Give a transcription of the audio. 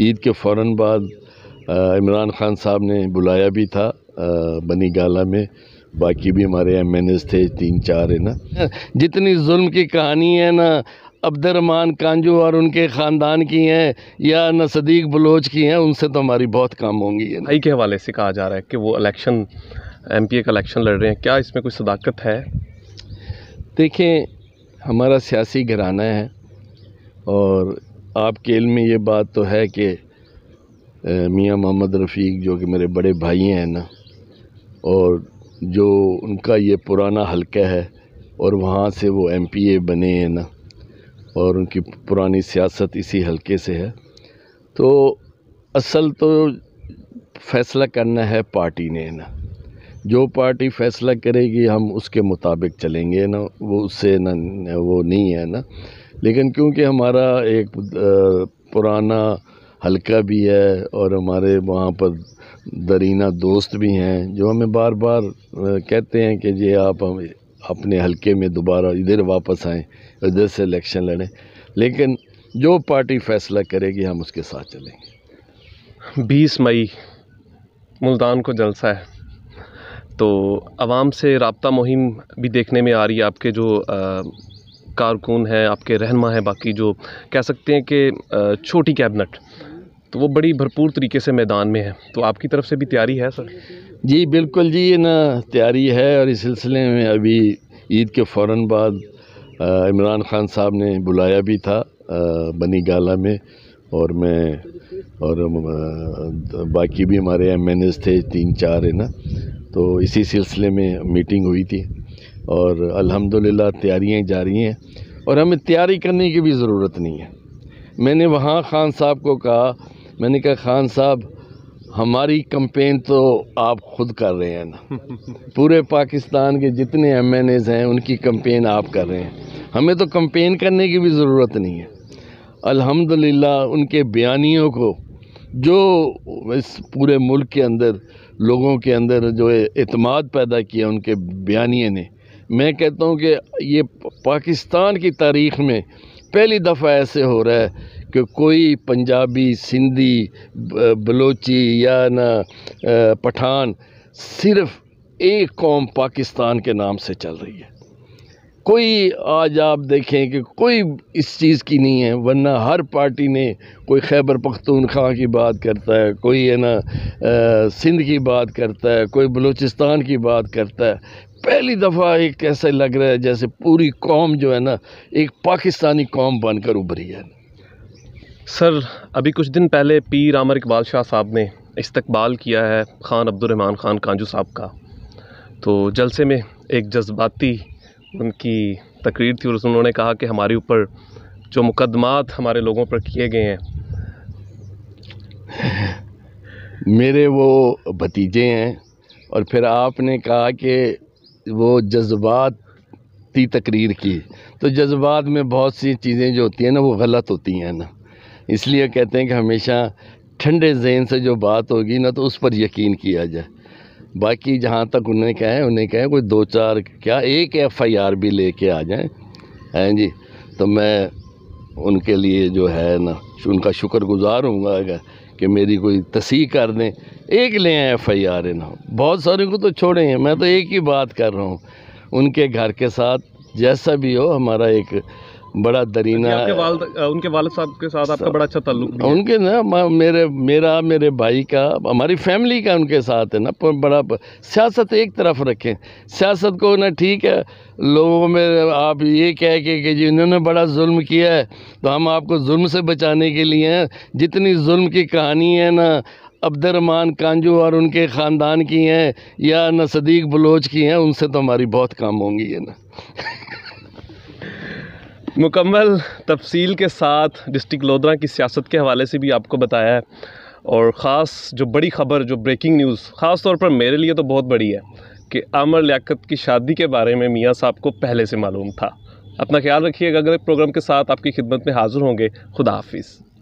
ईद के फ़ौर बाद इमरान ख़ान साहब ने बुलाया भी था बनी गाला में बाकी भी हमारे एम एन एस थे तीन चार है ना जितनी जुल्म की कहानी है ना अब्दरमान कांजू और उनके ख़ानदान की हैं या न सदीक बलोच की हैं उनसे तो हमारी बहुत काम होंगी भाई के हवाले से कहा जा रहा है कि वो इलेक्शन एम पी ए का इलेक्शन लड़ रहे हैं क्या इसमें कोई सदाकत है देखें हमारा सियासी घराना है और आपके इल में ये बात तो है कि मियाँ मोहम्मद रफ़ीक जो कि मेरे बड़े भाई हैं ना और जो उनका ये पुराना हलका है और वहाँ से वो एम पी ए बने हैं ना और उनकी पुरानी सियासत इसी हलके से है तो असल तो फ़ैसला करना है पार्टी ने ना जो पार्टी फ़ैसला करेगी हम उसके मुताबिक चलेंगे ना वो उससे ना वो नहीं है ना लेकिन क्योंकि हमारा एक पुराना हलका भी है और हमारे वहाँ पर दरीना दोस्त भी हैं जो हमें बार बार कहते हैं कि जी आप हम अपने हलके में दोबारा इधर वापस आएँ इधर से इलेक्शन लड़ें लेकिन जो पार्टी फैसला करेगी हम उसके साथ चलेंगे 20 मई मुल्तान को जलसा है तो आवाम से रबता मुहिम भी देखने में आ रही है आपके जो आ, कारकुन है आपके रहनमा हैं बाकी जो कह सकते हैं कि छोटी कैबिनेट तो वो बड़ी भरपूर तरीके से मैदान में है तो आपकी तरफ से भी तैयारी है सर जी बिल्कुल जी ये ना तैयारी है और इस सिलसिले में अभी ईद के फ़ौर बाद इमरान ख़ान साहब ने बुलाया भी था बनी गाला में और मैं और बाकी भी हमारे एम एन एस थे तीन चार है ना तो इसी सिलसिले में मीटिंग हुई थी और अल्हम्दुलिल्लाह तैयारियाँ जा रही हैं और हमें तैयारी करने की भी ज़रूरत नहीं है मैंने वहाँ ख़ान साहब को कहा मैंने कहा ख़ान साहब हमारी कंपेन तो आप खुद कर रहे हैं ना पूरे पाकिस्तान के जितने एम एन एज़ हैं उनकी कंपेन आप कर रहे हैं हमें तो कंपेन करने की भी ज़रूरत नहीं है अल्हम्दुलिल्लाह उनके बयानियों को जो इस पूरे मुल्क के अंदर लोगों के अंदर जो एतमाद पैदा किया उनके बयानिए ने मैं कहता हूँ कि ये पाकिस्तान की तारीख़ में पहली दफ़ा ऐसे हो रहा है कि कोई पंजाबी सिंधी बलोची या ना पठान सिर्फ एक कौम पाकिस्तान के नाम से चल रही है कोई आज आप देखें कि कोई इस चीज़ की नहीं है वरना हर पार्टी ने कोई खैबर पख्तूनख्वा की बात करता है कोई है ना सिंध की बात करता है कोई बलूचिस्तान की बात करता है पहली दफ़ा एक ऐसा लग रहा है जैसे पूरी कौम जो है ना एक पाकिस्तानी कौम बनकर उभरी है सर अभी कुछ दिन पहले पी रामर इकबाल शाह साहब ने इस्तकबाल किया है ख़ान अब्दुलरहमान ख़ान कांजू साहब का तो जलसे में एक जज्बाती उनकी तकरीर थी और उन्होंने कहा कि हमारे ऊपर जो मुकदमात हमारे लोगों पर किए गए हैं मेरे वो भतीजे हैं और फिर आपने कहा कि वो जज्बाती तकरीर की तो जज्बात में बहुत सी चीज़ें जो होती हैं ना वो गलत होती हैं ना इसलिए कहते हैं कि हमेशा ठंडे जहन से जो बात होगी ना तो उस पर यकीन किया जाए बाकी जहाँ तक उन्हें कहें उन्हें कहें कोई दो चार क्या एक एफ़ आई आर भी ले कर आ जाए हैं जी तो मैं उनके लिए जो है ना उनका शुक्र गुज़ार हूँगा अगर कि मेरी कोई तसीह कर दें एक ले आए एफ आई आर इन्हों बहुत सारे को तो छोड़े हैं मैं तो एक ही बात कर रहा हूँ उनके घर के साथ जैसा भी हो हमारा एक बड़ा दरीना आपके वाल उनके वाल साहब के साथ आपका बड़ा अच्छा तल्लु उनके ना मेरे मेरा मेरे भाई का हमारी फैमिली का उनके साथ है ना बड़ा सियासत एक तरफ रखें सियासत को ना ठीक है लोगों में आप ये कह के कि जी इन्होंने बड़ा जुल्म किया है तो हम आपको जुल्म से बचाने के लिए हैं जितनी जुल्म की कहानी है ना अब्दरमान कांजू और उनके ख़ानदान की हैं या न सदीक बलोच की हैं उनसे तो हमारी बहुत काम होंगी है ना मुकम्मल तफसील के साथ डिस्ट्रिक्ट लोधरा की सियासत के हवाले से भी आपको बताया है और ख़ास जो बड़ी ख़बर जो ब्रेकिंग न्यूज़ ख़ास तौर पर मेरे लिए तो बहुत बड़ी है कि आमर लियाकत की शादी के बारे में मियाँ साहब को पहले से मालूम था अपना ख्याल रखिएगा अगले प्रोग्राम के साथ आपकी खिदमत में हाज़िर होंगे खुदा हाफिज़